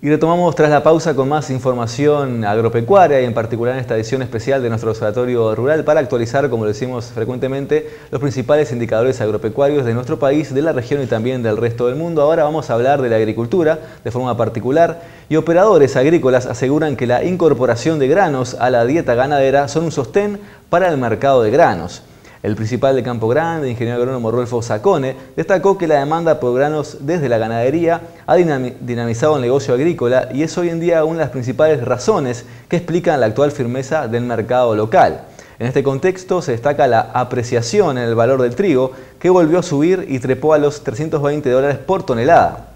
Y retomamos tras la pausa con más información agropecuaria y en particular en esta edición especial de nuestro Observatorio Rural para actualizar, como lo decimos frecuentemente, los principales indicadores agropecuarios de nuestro país, de la región y también del resto del mundo. Ahora vamos a hablar de la agricultura de forma particular y operadores agrícolas aseguran que la incorporación de granos a la dieta ganadera son un sostén para el mercado de granos. El principal de Campo Grande, ingeniero agrónomo Rolfo Sacone, destacó que la demanda por granos desde la ganadería ha dinamizado el negocio agrícola y es hoy en día una de las principales razones que explican la actual firmeza del mercado local. En este contexto se destaca la apreciación en el valor del trigo, que volvió a subir y trepó a los 320 dólares por tonelada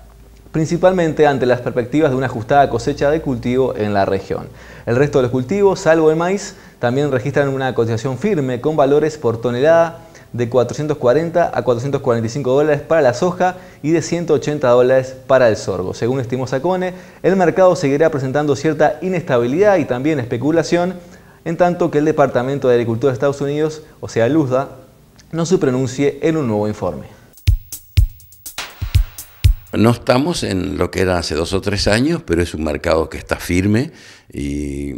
principalmente ante las perspectivas de una ajustada cosecha de cultivo en la región. El resto de los cultivos, salvo el maíz, también registran una cotización firme con valores por tonelada de 440 a 445 dólares para la soja y de 180 dólares para el sorgo. Según estimó Sacone, el mercado seguirá presentando cierta inestabilidad y también especulación, en tanto que el Departamento de Agricultura de Estados Unidos, o sea, LUSDA, no se pronuncie en un nuevo informe. No estamos en lo que era hace dos o tres años, pero es un mercado que está firme y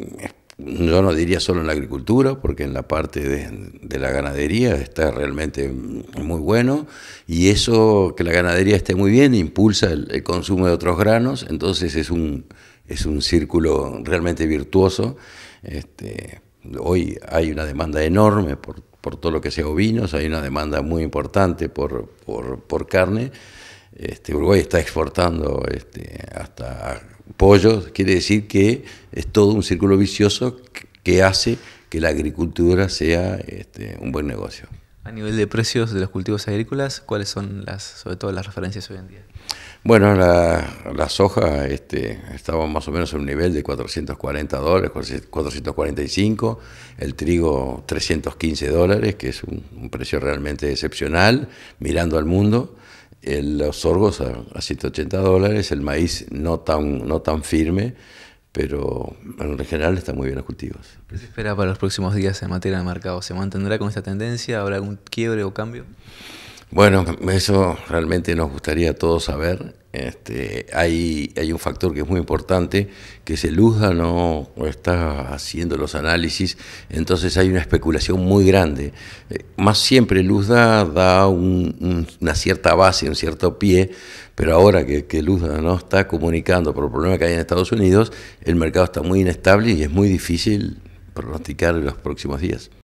yo no diría solo en la agricultura, porque en la parte de, la ganadería está realmente muy bueno y eso, que la ganadería esté muy bien, impulsa el, consumo de otros granos, entonces es un, es un círculo realmente virtuoso. Este, hoy hay una demanda enorme por, por, todo lo que sea ovinos, hay una demanda muy importante por, por carne. Este, Uruguay está exportando este, hasta pollos, quiere decir que es todo un círculo vicioso que hace que la agricultura sea este, un buen negocio. A nivel de precios de los cultivos agrícolas, ¿cuáles son las, sobre todo las referencias hoy en día? Bueno, la, la soja estaba más o menos en un nivel de 440 dólares, 445, el trigo 315 dólares, que es un precio realmente excepcional, mirando al mundo los sorgos a, 180 dólares, el maíz no tan, no tan firme, pero en general están muy bien los cultivos. ¿Qué se espera para los próximos días en materia de mercado? ¿Se mantendrá con esta tendencia? ¿Habrá algún quiebre o cambio? Bueno, eso realmente nos gustaría a todos saber este, hay, un factor que es muy importante, que es el USDA no está haciendo los análisis, entonces hay una especulación muy grande. Eh, más siempre el USDA da una cierta base, un cierto pie, pero ahora que, que el USDA no está comunicando por el problema que hay en Estados Unidos, el mercado está muy inestable y es muy difícil pronosticar los próximos días.